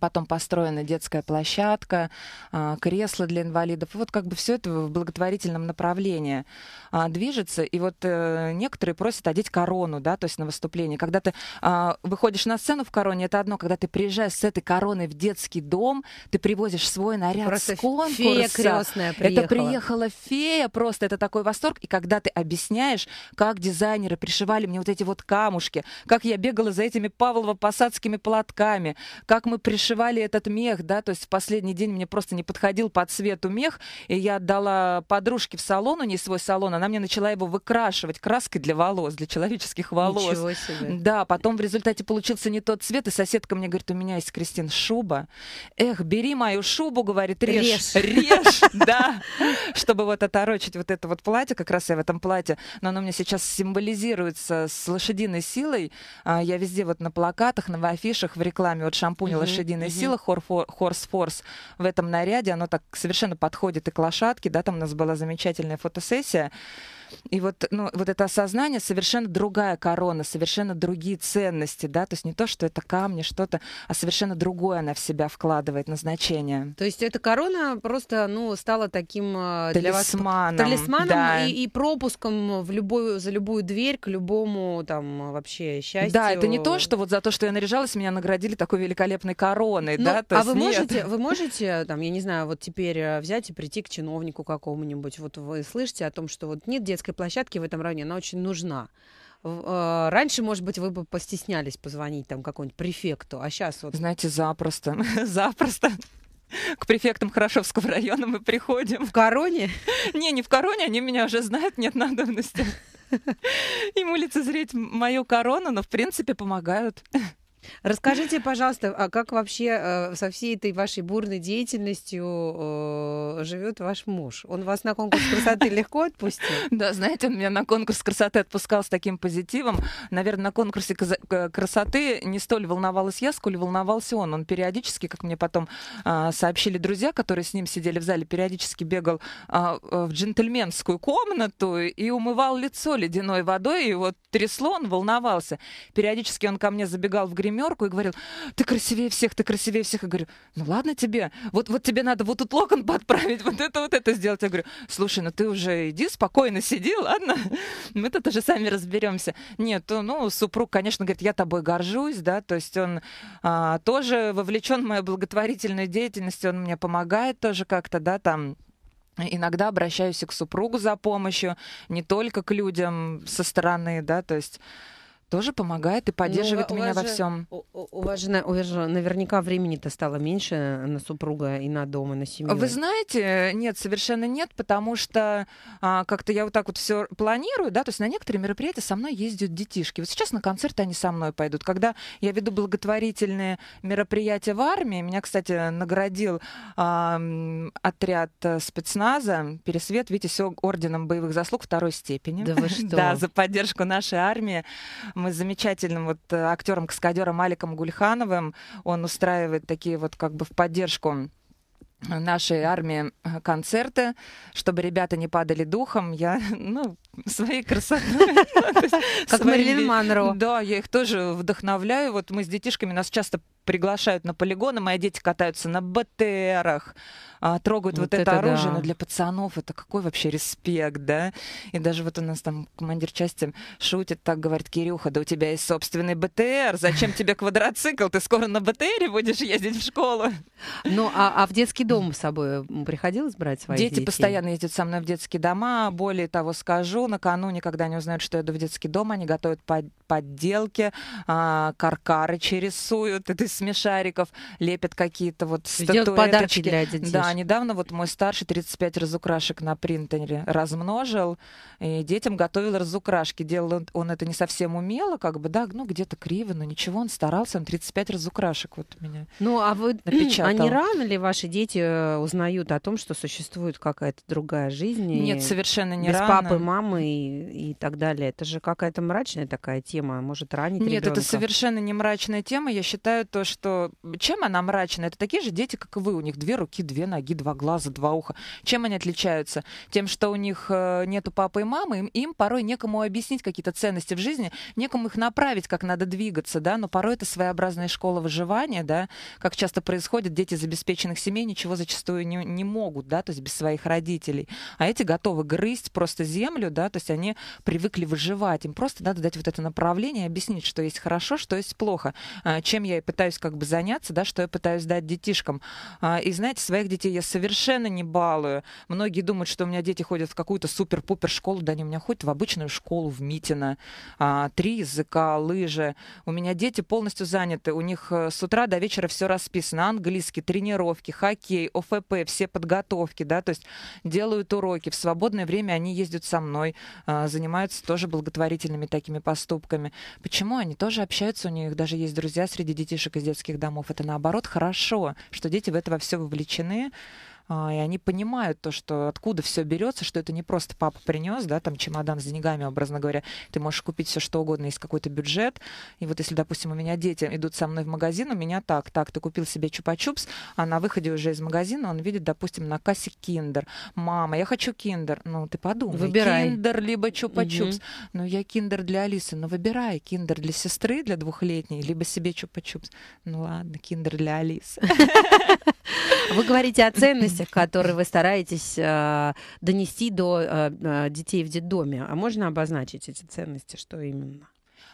Speaker 2: Потом построена детская площадка, а, кресла для инвалидов. и Вот как бы все это в благотворительном направлении а, движется. И вот э, некоторые просят одеть корону, да, то есть на выступление. Когда ты а, выходишь на сцену в короне, это одно. Когда ты приезжаешь с этой короной в детский дом, ты привозишь свой наряд просто с конкурса. Фея крестная приехала. Это приехала фея просто. Это такой восторг. И когда ты объясняешь, как дизайнеры пришивали мне вот эти вот камушки, как я бегала за этими Павлово-посадскими платками, как мы пришивали этот мех, да, то есть в последний день мне просто не подходил по цвету мех, и я отдала подружке в салон, у нее свой салон, она мне начала его выкрашивать краской для волос, для человеческих волос. Ничего себе. Да, потом в результате получился не тот цвет, и соседка мне говорит, у меня есть, Кристин, шуба. Эх, бери мою шубу, говорит, режь. Режь, режь да. Чтобы вот оторочить вот это вот платье, как раз я в этом платье, но оно мне сейчас символизируется с лошадиной силой. А, я везде вот на плакатах, на афишах, в рекламе вот шампунь лошадиной лошадиная сила, хор, хорс форс в этом наряде, оно так совершенно подходит и к лошадке, да, там у нас была замечательная фотосессия. И вот, ну, вот это осознание совершенно другая корона, совершенно другие ценности, да, то есть не то, что это камни, что-то, а совершенно другое она в себя вкладывает назначение.
Speaker 1: То есть эта корона просто, ну, стала таким э, талисманом, вас, талисманом да. и, и пропуском в любую, за любую
Speaker 2: дверь к любому там вообще счастью. Да, это не то, что вот за то, что я наряжалась, меня наградили такой великолепной короной, ну, да. То а есть, вы нет. можете,
Speaker 1: вы можете, там, я не знаю, вот теперь э, взять и прийти к чиновнику какому-нибудь, вот вы слышите о том, что вот нет детского детской площадки в этом районе, она очень нужна. Э, раньше, может быть, вы бы постеснялись позвонить там какому-нибудь префекту, а сейчас
Speaker 2: вот... Знаете, запросто, запросто. К префектам Хорошевского района мы приходим. В Короне? Не, не в Короне, они меня уже знают, нет надобности. Им лицезреть мою корону, но, в принципе, помогают. Расскажите, пожалуйста,
Speaker 1: а как вообще э, со всей этой вашей бурной деятельностью э, живет
Speaker 2: ваш муж? Он вас на конкурс красоты легко отпустил? Да, знаете, он меня на конкурс красоты отпускал с таким позитивом. Наверное, на конкурсе красоты не столь волновалась я, сколько волновался он. Он периодически, как мне потом а, сообщили друзья, которые с ним сидели в зале, периодически бегал а, э, в джентльменскую комнату и умывал лицо ледяной водой, и вот трясло, он волновался. Периодически он ко мне забегал в грим гримерку и говорил, ты красивее всех, ты красивее всех. И говорю, ну ладно тебе, вот, вот тебе надо вот тут локон подправить, вот это, вот это сделать. Я говорю, слушай, ну ты уже иди спокойно сиди, ладно? Мы тут уже сами разберемся. Нет, ну, ну, супруг, конечно, говорит, я тобой горжусь, да, то есть он а, тоже вовлечен в мою благотворительную деятельность, он мне помогает тоже как-то, да, там Иногда обращаюсь и к супругу за помощью, не только к людям со стороны, да, то есть тоже помогает и поддерживает ну, меня же, во всем. У, вас же, у вас
Speaker 1: же наверняка времени-то стало меньше на супруга и на дом, и на семью. Вы
Speaker 2: знаете, нет, совершенно нет, потому что а, как-то я вот так вот все планирую, да, то есть на некоторые мероприятия со мной ездят детишки. Вот сейчас на концерты они со мной пойдут. Когда я веду благотворительные мероприятия в армии, меня, кстати, наградил а, отряд э, спецназа «Пересвет», видите, все орденом боевых заслуг второй степени. Да вы что? Да, за поддержку нашей армии и замечательным вот э, актером-каскадером Аликом Гульхановым. Он устраивает такие вот как бы в поддержку нашей армии э, концерты, чтобы ребята не падали духом. Я, ну, своей красотой. Как Мэрилин Монро. Да, я их тоже вдохновляю. Вот мы с детишками, нас часто приглашают на полигоны, мои дети катаются на БТРах, а, трогают вот, вот это, это оружие, да. но ну, для пацанов это какой вообще респект, да? И даже вот у нас там командир части шутит, так говорит, Кирюха, да у тебя есть собственный БТР, зачем тебе квадроцикл, ты скоро на БТРе будешь ездить в школу. Ну, а, а в детский дом с собой приходилось брать своих Дети детей? постоянно ездят со мной в детские дома, более того скажу, накануне, когда они узнают, что я иду в детский дом, они готовят под, подделки, а, каркарычи рисуют, и смешариков, лепят какие-то вот статуэточки. подарки для детей. Да, недавно вот мой старший 35 разукрашек на принтере размножил, и детям готовил разукрашки. Делал он, он это не совсем умело, как бы, да, ну где-то криво, но ничего, он старался, он 35 разукрашек вот у
Speaker 1: меня Ну, а вы, напечатал. а не рано ли ваши дети э, узнают о том, что существует какая-то другая жизнь? Нет, совершенно не без рано. Без папы, мамы и, и так далее. Это же какая-то мрачная такая тема, а может ранить Нет, ребенка. это
Speaker 2: совершенно не мрачная тема. Я считаю то, что чем она мрачна? Это такие же дети, как и вы. У них две руки, две ноги, два глаза, два уха. Чем они отличаются? Тем, что у них э, нету папы и мамы, им, им порой некому объяснить какие-то ценности в жизни, некому их направить, как надо двигаться, да, но порой это своеобразная школа выживания, да, как часто происходит, дети из обеспеченных семей ничего зачастую не, не могут, да, то есть без своих родителей, а эти готовы грызть просто землю, да, то есть они привыкли выживать, им просто надо дать вот это направление, объяснить, что есть хорошо, что есть плохо, а, чем я и пытаюсь пытаюсь как бы заняться, да, что я пытаюсь дать детишкам. А, и знаете, своих детей я совершенно не балую. Многие думают, что у меня дети ходят в какую-то супер-пупер школу, да они у меня ходят в обычную школу в Митино. А, три языка, лыжи. У меня дети полностью заняты. У них э, с утра до вечера все расписано. Английский, тренировки, хоккей, ОФП, все подготовки, да, то есть делают уроки. В свободное время они ездят со мной, а, занимаются тоже благотворительными такими поступками. Почему они тоже общаются? У них даже есть друзья среди детишек из детских домов. Это наоборот хорошо, что дети в это во все вовлечены, а, и они понимают то, что откуда все берется, что это не просто папа принес, да, там чемодан с деньгами, образно говоря, ты можешь купить все что угодно, из какой-то бюджет, и вот если, допустим, у меня дети идут со мной в магазин, у меня так, так, ты купил себе чупа-чупс, а на выходе уже из магазина он видит, допустим, на кассе киндер, мама, я хочу киндер, ну ты подумай, выбирай. киндер либо чупа-чупс, угу. ну я киндер для Алисы, ну выбирай, киндер для сестры, для двухлетней, либо себе чупа-чупс, ну ладно, киндер для Алисы. Вы говорите о ценности тезисах, которые вы стараетесь
Speaker 1: э, донести до э, э, детей в детдоме. А можно обозначить эти ценности,
Speaker 2: что именно?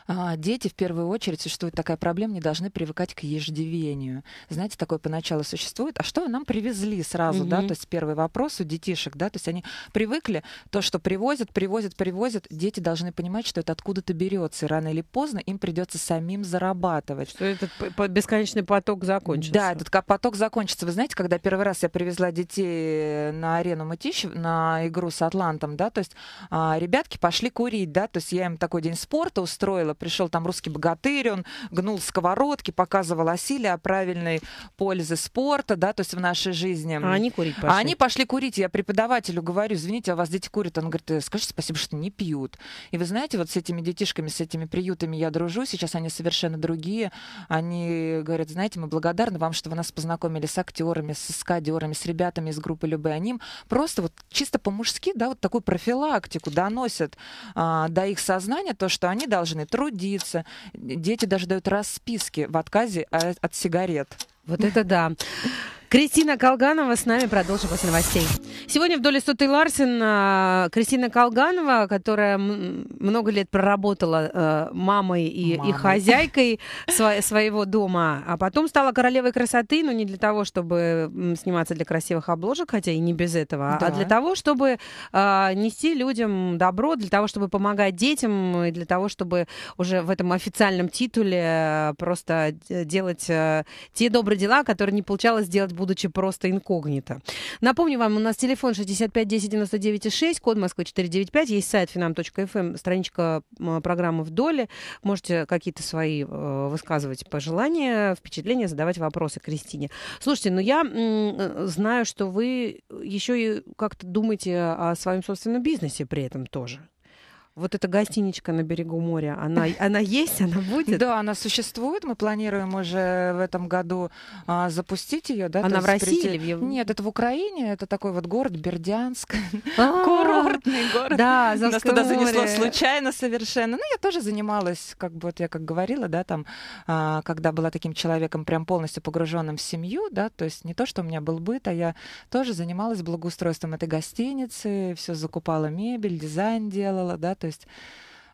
Speaker 2: А, дети в первую очередь, существует такая проблема, не должны привыкать к ежедивению. Знаете, такое поначалу существует. А что нам привезли сразу, угу. да? То есть первый вопрос у детишек, да? То есть они привыкли, то, что привозят, привозят, привозят. Дети должны понимать, что это откуда-то берется. И рано или поздно им придется самим зарабатывать. Что этот бесконечный поток закончится. Да, этот поток закончится. Вы знаете, когда первый раз я привезла детей на арену Мытищ, на игру с Атлантом, да, то есть а, ребятки пошли курить, да, то есть я им такой день спорта устроила, пришел там русский богатырь, он гнул сковородки, показывал осилие о правильной пользы спорта, да, то есть в нашей жизни. А они курить а пошли. А они пошли курить. Я преподавателю говорю, извините, а у вас дети курят. Он говорит, «Э, скажите спасибо, что не пьют. И вы знаете, вот с этими детишками, с этими приютами я дружу, сейчас они совершенно другие. Они говорят, знаете, мы благодарны вам, что вы нас познакомили с актерами, с каскадерами, с ребятами из группы Любэ. Они просто вот чисто по-мужски, да, вот такую профилактику доносят а, до их сознания, то, что они должны труд трудиться. Дети даже дают расписки в отказе а, от сигарет. Вот это да. Кристина Колганова с нами продолжим после новостей.
Speaker 1: Сегодня в доле Соты Ларсен а, Кристина Колганова, которая много лет проработала э, мамой и, и хозяйкой сво своего дома, а потом стала королевой красоты, но не для того, чтобы сниматься для красивых обложек, хотя и не без этого, а да. а для того, чтобы а, нести людям добро, для того, чтобы помогать детям, и для того, чтобы уже в этом официальном титуле э, просто делать э, те добрые дела, которые не получалось сделать будучи просто инкогнито. Напомню вам, у нас телефон 65 10 99 6, код Москвы 495, есть сайт finam.fm, эм, страничка программы в доле. Можете какие-то свои э, высказывать пожелания, впечатления, задавать вопросы Кристине. Слушайте, ну я м, э, знаю, что вы еще и как-то думаете о своем собственном бизнесе при этом тоже вот эта гостиничка на берегу
Speaker 2: моря, она, она есть, она будет? Да, она существует. Мы планируем уже в этом году а, запустить ее. Да, она в России или в Нет, это в Украине. Это такой вот город Бердянск. А, Курортный да, Азовское Нас туда море. занесло случайно совершенно. Ну, я тоже занималась, как бы, вот я как говорила, да, там, а, когда была таким человеком прям полностью погруженным в семью, да, то есть не то, что у меня был быт, а я тоже занималась благоустройством этой гостиницы, все закупала мебель, дизайн делала, да, то есть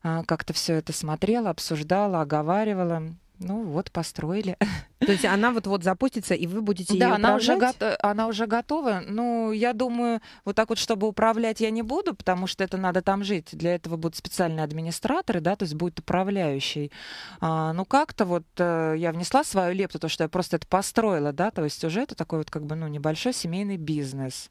Speaker 2: а, как-то все это смотрела, обсуждала, оговаривала ну вот построили. То есть она вот-вот запустится, и вы будете да, ее она управлять? уже, она уже готова. Ну, я думаю, вот так вот, чтобы управлять я не буду, потому что это надо там жить. Для этого будут специальные администраторы, да, то есть будет управляющий. А, ну, как-то вот э, я внесла свою лепту, то, что я просто это построила, да, то есть уже это такой вот как бы, ну, небольшой семейный бизнес.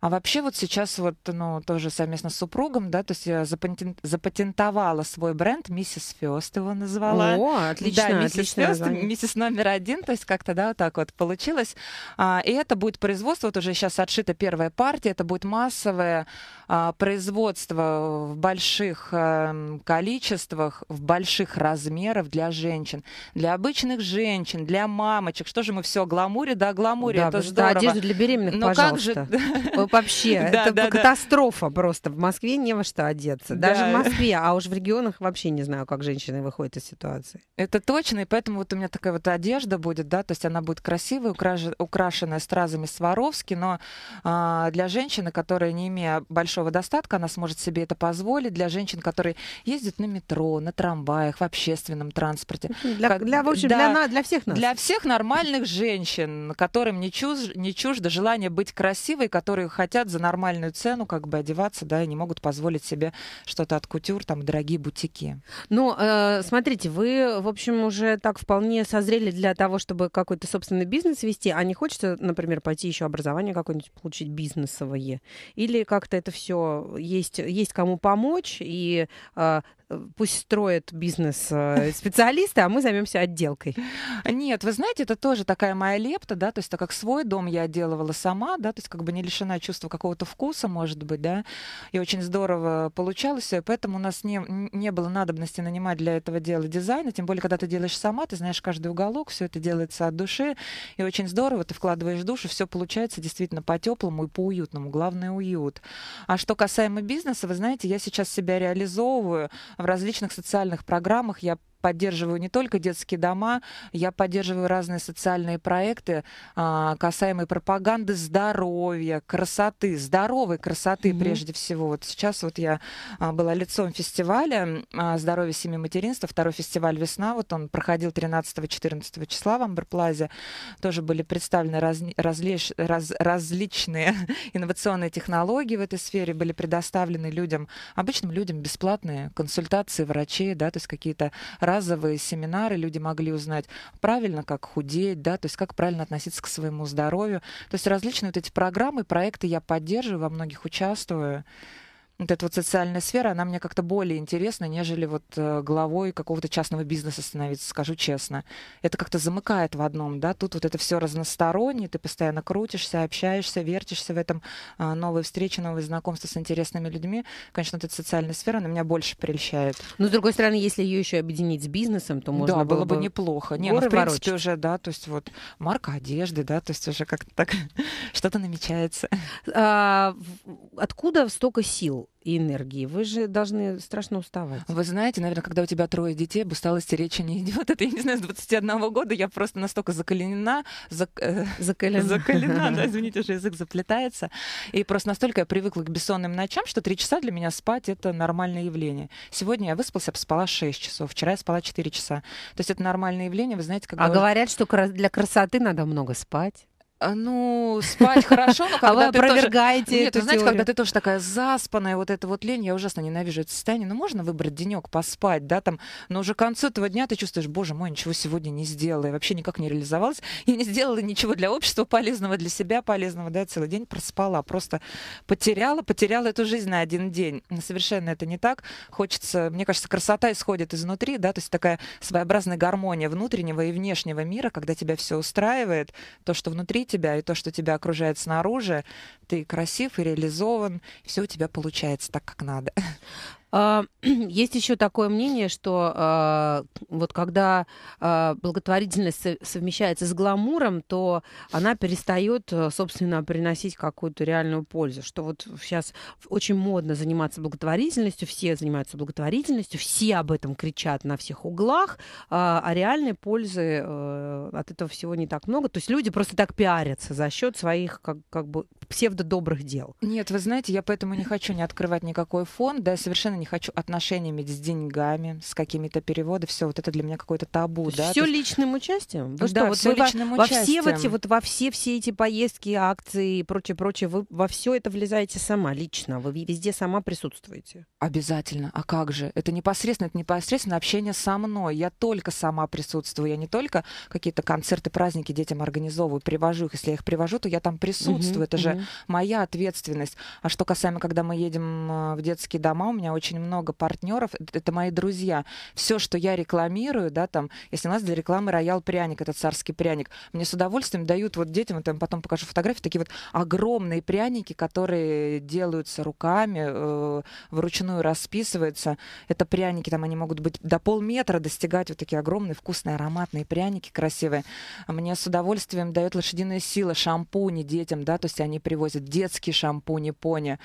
Speaker 2: А вообще вот сейчас вот, ну, тоже совместно с супругом, да, то есть я запатентовала свой бренд, миссис Фёст его назвала. О, отлично, да, миссис Фёст, миссис номер один, то есть как-то, да, вот так вот получилось. А, и это будет производство, вот уже сейчас отшита первая партия, это будет массовое а, производство в больших а, количествах, в больших размерах для женщин, для обычных женщин, для мамочек. Что же мы все гламуре, да, гламуре, да, это здорово. Да, одежду для беременных, Но ну пожалуйста. Как же вообще. Да, это да, катастрофа
Speaker 1: да. просто. В Москве не во что одеться. Даже в Москве,
Speaker 2: а уж в регионах вообще не знаю, как женщины выходят из ситуации. Это точно, и поэтому вот у меня такая вот одежда будет, да, то есть она будет красивая, украшенная стразами Сваровски, но а, для женщины, которая не имея большого достатка, она сможет себе это позволить. Для женщин, которые ездят на метро, на трамваях, в общественном транспорте. Для, как, для, в общем, да, для, для всех нас. Для всех нормальных женщин, которым не, чуж, не чуждо желание быть красивой, которые хотят за нормальную цену как бы одеваться, да, и не могут позволить себе что-то от кутюр, там, дорогие бутики.
Speaker 1: Ну, э, смотрите, вы, в общем, уже так вполне созрели для того, чтобы какой-то собственный бизнес вести, а не хочется, например, пойти еще образование какое-нибудь получить бизнесовое? Или как-то это все есть, есть кому помочь, и э,
Speaker 2: пусть строят бизнес э, специалисты, а мы займемся отделкой. Нет, вы знаете, это тоже такая моя лепта, да, то есть так как свой дом я отделывала сама, да, то есть как бы не лишена чувства какого-то вкуса, может быть, да, и очень здорово получалось все, поэтому у нас не, не было надобности нанимать для этого дела дизайна, тем более, когда ты делаешь сама, ты знаешь каждый уголок, все это делается от души, и очень здорово, ты вкладываешь душу, все получается действительно по-теплому и по-уютному, главное уют. А что касаемо бизнеса, вы знаете, я сейчас себя реализовываю, в различных социальных программах я поддерживаю не только детские дома, я поддерживаю разные социальные проекты, а, касаемые пропаганды здоровья, красоты, здоровой красоты mm-hmm. прежде всего. Вот сейчас вот я а, была лицом фестиваля а, «Здоровье семьи материнства», второй фестиваль «Весна», вот он проходил 13-14 числа в Амберплазе, тоже были представлены раз, различ, раз, различные инновационные технологии в этой сфере, были предоставлены людям, обычным людям бесплатные консультации врачей, да, то есть какие-то разовые семинары, люди могли узнать правильно, как худеть, да, то есть как правильно относиться к своему здоровью. То есть различные вот эти программы, проекты я поддерживаю, во многих участвую вот эта вот социальная сфера, она мне как-то более интересна, нежели вот э, главой какого-то частного бизнеса становиться, скажу честно. Это как-то замыкает в одном, да, тут вот это все разносторонне, ты постоянно крутишься, общаешься, вертишься в этом, а, новые встречи, новые знакомства с интересными людьми. Конечно, вот эта социальная сфера, она меня больше прельщает. Но, с другой стороны, если ее еще объединить с бизнесом, то можно да, было, было бы... неплохо. Не, ну, в принципе, ворочать. уже, да, то есть вот марка одежды, да, то есть уже как-то так что-то намечается. А, откуда столько сил? и энергии. Вы же должны страшно уставать. Вы знаете, наверное, когда у тебя трое детей, об усталости речи не идет. Это, я не знаю, с 21 года я просто настолько закаленена. Зак... Э, закалена. Закалена, да, извините, что язык заплетается. И просто настолько я привыкла к бессонным ночам, что три часа для меня спать — это нормальное явление. Сегодня я выспалась, я спала 6 часов, вчера я спала 4 часа. То есть это нормальное явление, вы знаете, когда... А говорят, что для красоты надо много спать. А, ну, спать хорошо, но когда а вы опровергаете тоже... Нет, вы ну, знаете, когда ты тоже такая заспанная, вот эта вот лень, я ужасно ненавижу это состояние. Ну, можно выбрать денек, поспать, да, там, но уже к концу этого дня ты чувствуешь, боже мой, ничего сегодня не сделала, я вообще никак не реализовалась, я не сделала ничего для общества полезного, для себя полезного, да, целый день проспала, просто потеряла, потеряла эту жизнь на один день. Совершенно это не так. Хочется, мне кажется, красота исходит изнутри, да, то есть такая своеобразная гармония внутреннего и внешнего мира, когда тебя все устраивает, то, что внутри тебя, и то, что тебя окружает снаружи, ты красив и реализован, все у тебя получается так, как надо. А, есть еще такое
Speaker 1: мнение, что а, вот когда а, благотворительность совмещается с гламуром, то она перестает, э, собственно, приносить какую-то реальную пользу. Что вот сейчас очень модно заниматься благотворительностью, все занимаются благотворительностью, все об этом кричат на всех углах, а реальной пользы э, от этого всего не так много. То есть люди просто так пиарятся за счет своих как, как бы псевдодобрых дел.
Speaker 2: Нет, вы знаете, я поэтому не хочу не открывать никакой фонд, да, я совершенно не хочу отношения иметь с деньгами, с какими-то переводами, все вот это для меня какое-то табу, да. Все
Speaker 1: личным участием? Вы да, что, все вот личным во, участием. Во все, вот, вот, во все, все эти поездки, акции и прочее, прочее, вы во все это влезаете сама, лично, вы везде сама присутствуете?
Speaker 2: Обязательно, а как же? Это непосредственно, это непосредственно общение со мной, я только сама присутствую, я не только какие-то концерты, праздники детям организовываю, привожу их, если я их привожу, то я там присутствую, угу, это угу. же моя ответственность. А что касаемо, когда мы едем э, в детские дома, у меня очень много партнеров, э, это мои друзья. Все, что я рекламирую, да, там, если у нас для рекламы роял пряник, этот царский пряник, мне с удовольствием дают вот детям, вот я потом покажу фотографии, такие вот огромные пряники, которые делаются руками, э, вручную расписываются. Это пряники, там они могут быть до полметра достигать, вот такие огромные, вкусные, ароматные пряники красивые. Мне с удовольствием дает лошадиная сила, шампуни детям, да, то есть они привозят, детские шампуни, пони.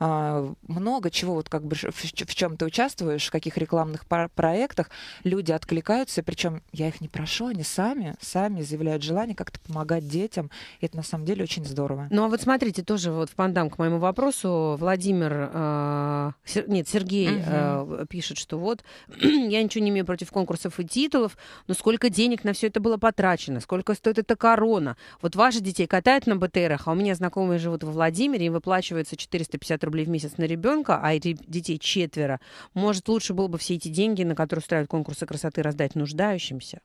Speaker 2: А, много чего, вот как бы в чем ты участвуешь, в каких рекламных проектах. Люди откликаются, причем я их не прошу, они сами, сами заявляют желание как-то помогать детям. И это на самом деле очень здорово.
Speaker 1: Ну а вот смотрите, тоже вот в пандам к моему вопросу Владимир, э, нет, Сергей угу. э, пишет, что вот я ничего не имею против конкурсов и титулов, но сколько денег на все это было потрачено, сколько стоит эта корона. Вот ваши детей катают на БТРах, а у меня знакомые знакомые живут во Владимире, им выплачивается 450 рублей в месяц на ребенка, а детей четверо. Может, лучше было бы все эти деньги,
Speaker 2: на которые устраивают конкурсы красоты, раздать нуждающимся?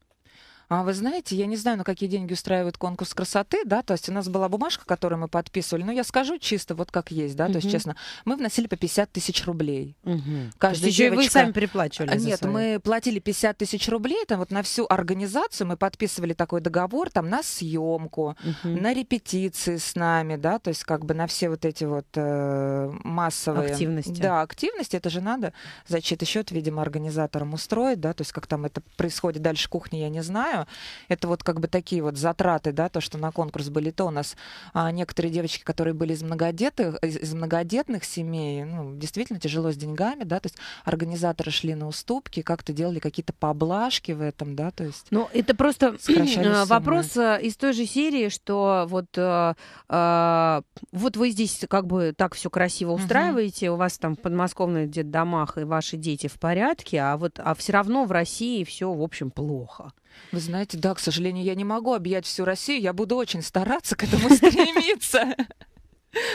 Speaker 2: А вы знаете, я не знаю, на какие деньги устраивают конкурс красоты, да, то есть у нас была бумажка, которую мы подписывали, но я скажу чисто вот как есть, да, то есть честно, мы вносили по 50 тысяч рублей. Каждый Каждая то есть еще и вы сами переплачивали Нет, мы платили 50 тысяч рублей, там вот на всю организацию мы подписывали такой договор, там на съемку, на репетиции с нами, да, то есть как бы на все вот эти вот э, массовые... Активности. Да, активности, это же надо за чей-то счет, видимо, организаторам устроить, да, то есть как там это происходит дальше кухни, я не знаю, знаю. Это вот как бы такие вот затраты, да, то, что на конкурс были, то у нас а, некоторые девочки, которые были из многодетных, из, из многодетных семей, ну, действительно тяжело с деньгами, да, то есть организаторы шли на уступки, как-то делали какие-то поблажки в этом, да, то есть... Ну,
Speaker 1: это просто вопрос э, из той же серии, что вот, э, э, вот вы здесь как бы так все красиво устраиваете, угу. у вас там в подмосковных детдомах и ваши дети в порядке, а вот а все равно в России все, в общем, плохо.
Speaker 2: Вы знаете, да, к сожалению, я не могу объять всю Россию. Я буду очень стараться к этому стремиться.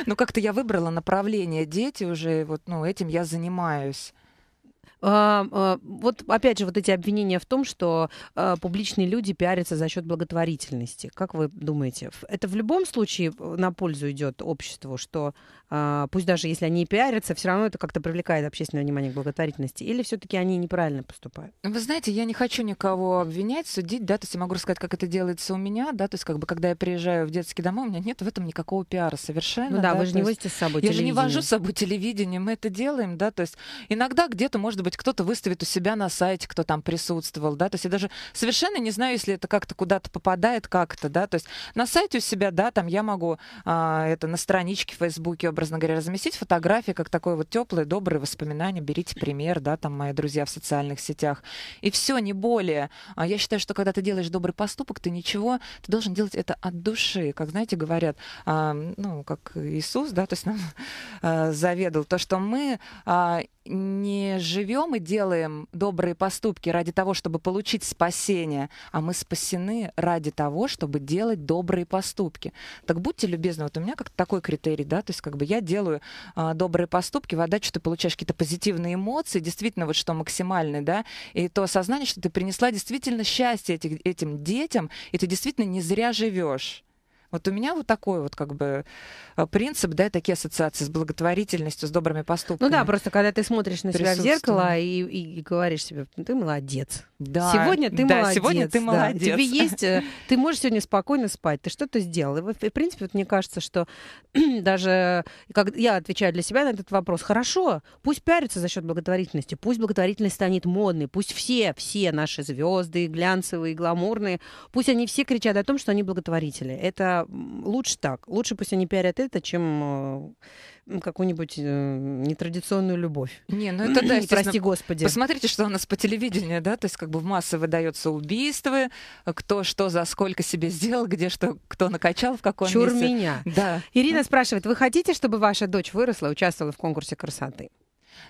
Speaker 2: Но как-то я выбрала направление дети уже, вот, ну, этим я занимаюсь. А,
Speaker 1: вот опять же, вот эти обвинения в том, что а, публичные люди пиарятся за счет благотворительности. Как вы думаете, это в любом случае на пользу идет обществу, что а, пусть даже если они и пиарятся, все равно это как-то привлекает общественное внимание к благотворительности? Или все-таки они неправильно поступают?
Speaker 2: Вы знаете, я не хочу никого обвинять, судить, да, то есть я могу рассказать, как это делается у меня, да, то есть как бы когда я приезжаю в детский дом, у меня нет в этом никакого пиара совершенно. Ну да, да вы же не возите с собой Я же не вожу с собой телевидение, мы это делаем, да, то есть иногда где-то, может быть, быть, кто-то выставит у себя на сайте, кто там присутствовал, да, то есть я даже совершенно не знаю, если это как-то куда-то попадает как-то, да, то есть на сайте у себя, да, там я могу а, это на страничке в Фейсбуке, образно говоря, разместить фотографии, как такое вот теплое, доброе воспоминание, берите пример, да, там мои друзья в социальных сетях, и все, не более. А я считаю, что когда ты делаешь добрый поступок, ты ничего, ты должен делать это от души, как, знаете, говорят, а, ну, как Иисус, да, то есть нам а, заведал то, что мы а, не живем и делаем добрые поступки ради того, чтобы получить спасение, а мы спасены ради того, чтобы делать добрые поступки. Так будьте любезны, вот у меня как-то такой критерий, да, то есть как бы я делаю а, добрые поступки, в отдачу ты получаешь какие-то позитивные эмоции, действительно вот что максимальные, да, и то осознание, что ты принесла действительно счастье этих, этим детям, и ты действительно не зря живешь. Вот у меня вот такой вот как бы э, принцип, да, такие ассоциации с благотворительностью, с добрыми поступками. Ну да, просто когда ты смотришь на себя в зеркало
Speaker 1: и, и, говоришь себе, «Ну ты молодец, да, сегодня ты да, молодец. Сегодня ты молодец. Да. Тебе есть, э, ты можешь сегодня спокойно спать. Ты что-то сделал. И, в принципе, вот мне кажется, что даже э, как я отвечаю для себя на этот вопрос, хорошо, пусть пиарятся за счет благотворительности, пусть благотворительность станет модной, пусть все, все наши звезды, глянцевые, гламурные, пусть они все кричат о том, что они благотворители. Это лучше так. Лучше пусть они пиарят это, чем э, какую-нибудь э, нетрадиционную любовь.
Speaker 2: Не, ну это да, прости господи. Посмотрите, что у нас по телевидению, да, то есть как бы в массы выдается убийства, кто что за сколько себе сделал, где что, кто накачал, в каком Чур месте. меня. Да.
Speaker 1: Ирина спрашивает, вы хотите, чтобы ваша дочь
Speaker 2: выросла, участвовала в конкурсе красоты?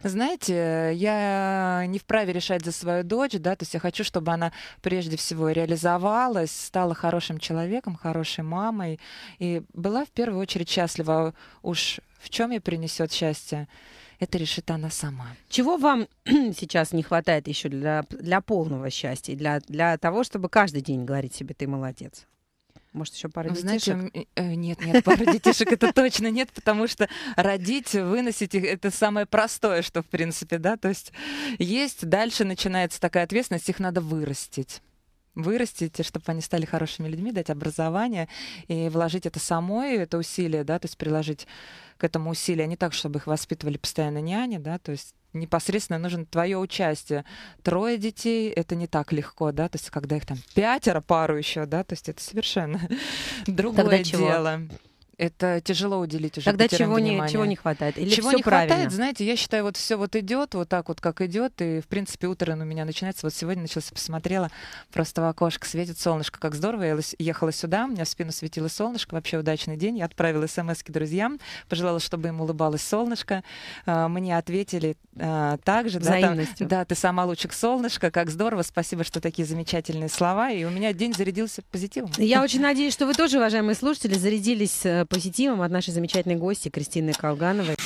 Speaker 2: Знаете, я не вправе решать за свою дочь, да, то есть я хочу, чтобы она прежде всего реализовалась, стала хорошим человеком, хорошей мамой и была в первую очередь счастлива. Уж в чем ей принесет счастье? Это решит она сама. Чего вам сейчас не хватает
Speaker 1: еще для, для полного счастья, для, для того, чтобы каждый день говорить себе «ты молодец»?
Speaker 2: Может, еще пара ну, детишек? Знаете, э, нет, нет, пара детишек это точно нет, потому что родить, выносить их это самое простое, что в принципе, да, то есть есть, дальше начинается такая ответственность, их надо вырастить вырастить, чтобы они стали хорошими людьми, дать образование и вложить это самой, это усилие, да, то есть приложить к этому усилие, а не так, чтобы их воспитывали постоянно няни, да, то есть непосредственно нужно твое участие. Трое детей — это не так легко, да, то есть когда их там пятеро, пару еще, да, то есть это совершенно другое Тогда дело. Чего? это тяжело уделить уже Тогда чего внимания. не, чего не хватает? Или чего не правильно? хватает, знаете, я считаю, вот все вот идет, вот так вот как идет, и в принципе утро у меня начинается. Вот сегодня начался, посмотрела, просто в окошко светит солнышко, как здорово. Я ехала сюда, у меня в спину светило солнышко, вообще удачный день. Я отправила смс друзьям, пожелала, чтобы им улыбалось солнышко. А, мне ответили а, также. Да, там, да, ты сама лучик солнышко, как здорово, спасибо, что такие замечательные слова. И у меня день зарядился позитивом. Я очень
Speaker 1: надеюсь, что вы тоже, уважаемые слушатели, зарядились э, позитивом от нашей замечательной гости Кристины Колгановой.